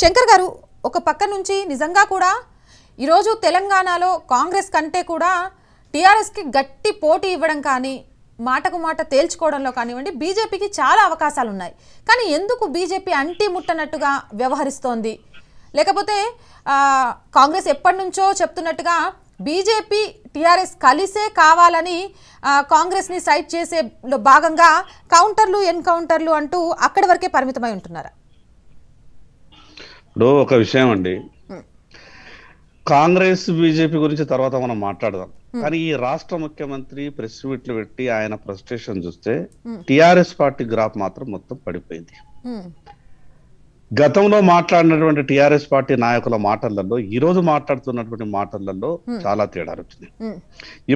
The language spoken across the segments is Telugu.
శంకర్ గారు ఒక పక్క నుంచి నిజంగా కూడా ఈరోజు తెలంగాణలో కాంగ్రెస్ కంటే కూడా టీఆర్ఎస్కి గట్టి పోటీ ఇవ్వడం కానీ మాటకు మాట తేల్చుకోవడంలో కానివ్వండి బీజేపీకి చాలా అవకాశాలు ఉన్నాయి కానీ ఎందుకు బీజేపీ అంటి ముట్టనట్టుగా వ్యవహరిస్తోంది లేకపోతే కాంగ్రెస్ ఎప్పటి నుంచో చెప్తున్నట్టుగా బీజేపీ టీఆర్ఎస్ కలిసే కావాలని కాంగ్రెస్ని సైట్ చేసే భాగంగా కౌంటర్లు ఎన్కౌంటర్లు అంటూ అక్కడి వరకే పరిమితమై ఉంటున్నారా ఇప్పుడు ఒక విషయం అండి కాంగ్రెస్ బీజేపీ గురించి తర్వాత మనం మాట్లాడదాం కానీ ఈ రాష్ట్ర ముఖ్యమంత్రి ప్రెస్ మీట్లు పెట్టి ఆయన ప్రెస్టేషన్ చూస్తే టిఆర్ఎస్ పార్టీ గ్రాఫ్ మాత్రం మొత్తం పడిపోయింది గతంలో మాట్లాడినటువంటి టిఆర్ఎస్ పార్టీ నాయకుల మాటలలో ఈ రోజు మాట్లాడుతున్నటువంటి మాటలలో చాలా తేడా వచ్చింది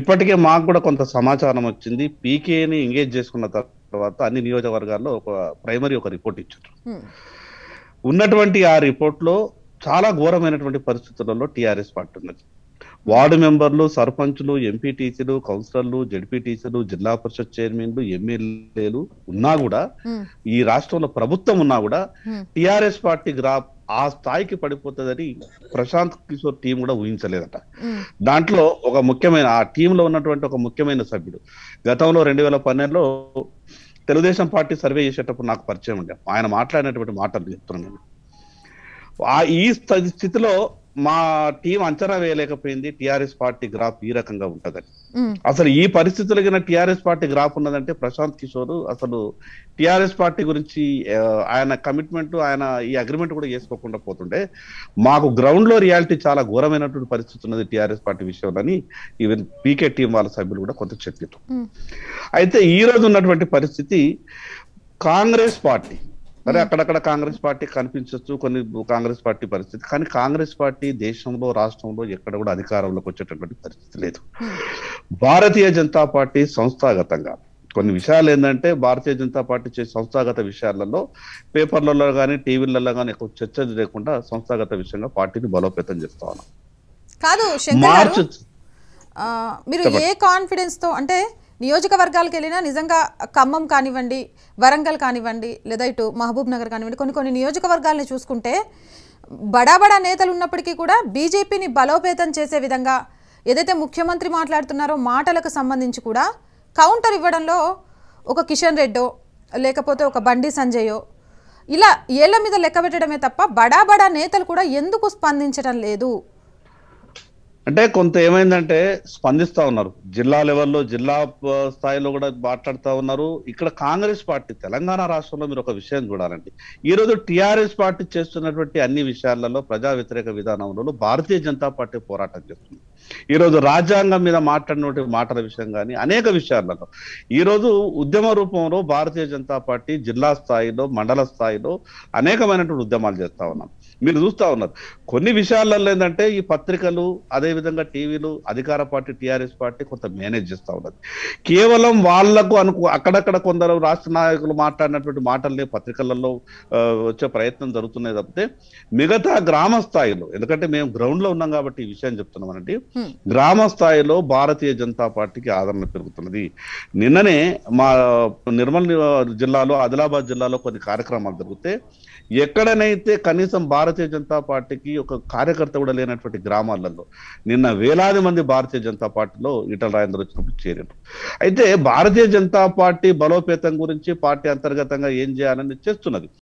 ఇప్పటికే మాకు కూడా కొంత సమాచారం వచ్చింది పీకేని ఎంగేజ్ చేసుకున్న తర్వాత అన్ని నియోజకవర్గాల్లో ఒక ప్రైమరీ ఒక రిపోర్ట్ ఇచ్చారు ఉన్నటువంటి ఆ రిపోర్ట్లో చాలా ఘోరమైనటువంటి పరిస్థితులలో టీఆర్ఎస్ పార్టీ ఉన్నది వార్డు మెంబర్లు సర్పంచ్లు ఎంపీటీసీలు కౌన్సిలర్లు జడ్పీటీసీలు జిల్లా పరిషత్ చైర్మన్లు ఎమ్మెల్యేలు ఉన్నా కూడా ఈ రాష్ట్రంలో ప్రభుత్వం ఉన్నా కూడా టిఆర్ఎస్ పార్టీ గ్రాఫ్ ఆ స్థాయికి పడిపోతుందని ప్రశాంత్ కిషోర్ టీం కూడా ఊహించలేదట దాంట్లో ఒక ముఖ్యమైన ఆ టీంలో ఉన్నటువంటి ఒక ముఖ్యమైన సభ్యుడు గతంలో రెండు వేల పన్నెండులో తెలుగుదేశం పార్టీ సర్వే చేసేటప్పుడు నాకు పరిచయం ఉండే ఆయన మాట్లాడినటువంటి మాటలు చెప్తున్నాను ఈ స్థితిలో మా టీం అంచనా వేయలేకపోయింది టిఆర్ఎస్ పార్టీ గ్రాఫ్ ఈ రకంగా ఉంటదని అసలు ఈ పరిస్థితులు టిఆర్ఎస్ పార్టీ గ్రాఫ్ ఉన్నదంటే ప్రశాంత్ కిషోర్ అసలు టిఆర్ఎస్ పార్టీ గురించి ఆయన కమిట్మెంట్ ఆయన ఈ అగ్రిమెంట్ కూడా చేసుకోకుండా పోతుండే మాకు గ్రౌండ్ లో రియాలిటీ చాలా ఘోరమైనటువంటి పరిస్థితి ఉన్నది టిఆర్ఎస్ పార్టీ విషయంలోని ఈవెన్ పీకే టీం వాళ్ళ సభ్యులు కూడా కొంత చెప్పారు అయితే ఈ రోజు ఉన్నటువంటి పరిస్థితి కాంగ్రెస్ పార్టీ సరే అక్కడక్కడ కాంగ్రెస్ పార్టీ కనిపించవచ్చు కొన్ని కాంగ్రెస్ పార్టీ పరిస్థితి కానీ కాంగ్రెస్ పార్టీ దేశంలో రాష్ట్రంలో ఎక్కడ కూడా అధికారంలోకి వచ్చేటటువంటి పరిస్థితి లేదు భారతీయ జనతా పార్టీ సంస్థాగతంగా కొన్ని విషయాలు ఏంటంటే భారతీయ జనతా పార్టీ చేసే సంస్థాగత విషయాలలో పేపర్లలో కానీ టీవీలలో కానీ ఎక్కువ చర్చ లేకుండా సంస్థాగత విషయంగా పార్టీని బలోపేతం చేస్తా ఉన్నాం మీరు ఏ కాన్ఫిడెన్స్ తో అంటే నియోజకవర్గాలకు వెళ్ళినా నిజంగా ఖమ్మం కానివ్వండి వరంగల్ కానివ్వండి లేదా ఇటు మహబూబ్ నగర్ కానివ్వండి కొన్ని కొన్ని నియోజకవర్గాలని చూసుకుంటే బడాబడా నేతలు ఉన్నప్పటికీ కూడా బీజేపీని బలోపేతం చేసే విధంగా ఏదైతే ముఖ్యమంత్రి మాట్లాడుతున్నారో మాటలకు సంబంధించి కూడా కౌంటర్ ఇవ్వడంలో ఒక కిషన్ రెడ్డో లేకపోతే ఒక బండి సంజయో ఇలా ఏళ్ల మీద లెక్క పెట్టడమే తప్ప బడాబడా నేతలు కూడా ఎందుకు స్పందించడం లేదు అంటే కొంత ఏమైందంటే స్పందిస్తా ఉన్నారు జిల్లా లెవెల్లో జిల్లా స్థాయిలో కూడా మాట్లాడుతూ ఉన్నారు ఇక్కడ కాంగ్రెస్ పార్టీ తెలంగాణ రాష్ట్రంలో మీరు ఒక విషయం చూడాలండి ఈరోజు టీఆర్ఎస్ పార్టీ చేస్తున్నటువంటి అన్ని విషయాలలో ప్రజా వ్యతిరేక విధానంలో భారతీయ జనతా పార్టీ పోరాటం చేస్తుంది ఈరోజు రాజ్యాంగం మీద మాట్లాడినటువంటి మాటల విషయం కానీ అనేక విషయాలలో ఈరోజు ఉద్యమ రూపంలో భారతీయ జనతా పార్టీ జిల్లా స్థాయిలో మండల స్థాయిలో అనేకమైనటువంటి ఉద్యమాలు చేస్తూ ఉన్నాం మీరు చూస్తూ ఉన్నారు కొన్ని విషయాలలో ఏంటంటే ఈ పత్రికలు అదేవిధంగా టీవీలు అధికార పార్టీ టీఆర్ఎస్ పార్టీ కొంత మేనేజ్ చేస్తూ ఉన్నది కేవలం వాళ్లకు అనుకు అక్కడక్కడ కొందరు రాష్ట్ర నాయకులు మాట్లాడినటువంటి మాటలనే పత్రికలలో వచ్చే ప్రయత్నం జరుగుతున్నాయి తప్పితే మిగతా గ్రామ స్థాయిలో ఎందుకంటే మేము గ్రౌండ్లో ఉన్నాం కాబట్టి ఈ విషయం చెప్తున్నాం అనండి గ్రామ స్థాయిలో భారతీయ జనతా పార్టీకి ఆదరణ పెరుగుతున్నది నిన్ననే మా నిర్మల్ జిల్లాలో ఆదిలాబాద్ జిల్లాలో కొన్ని కార్యక్రమాలు జరిగితే ఎక్కడనైతే కనీసం భారతీయ జనతా పార్టీకి ఒక కార్యకర్త కూడా లేనటువంటి గ్రామాలలో నిన్న వేలాది మంది భారతీయ జనతా పార్టీలో ఈటల రాజేందర్ వచ్చినప్పుడు చేరారు అయితే భారతీయ జనతా పార్టీ బలోపేతం గురించి పార్టీ అంతర్గతంగా ఏం చేయాలని చేస్తున్నది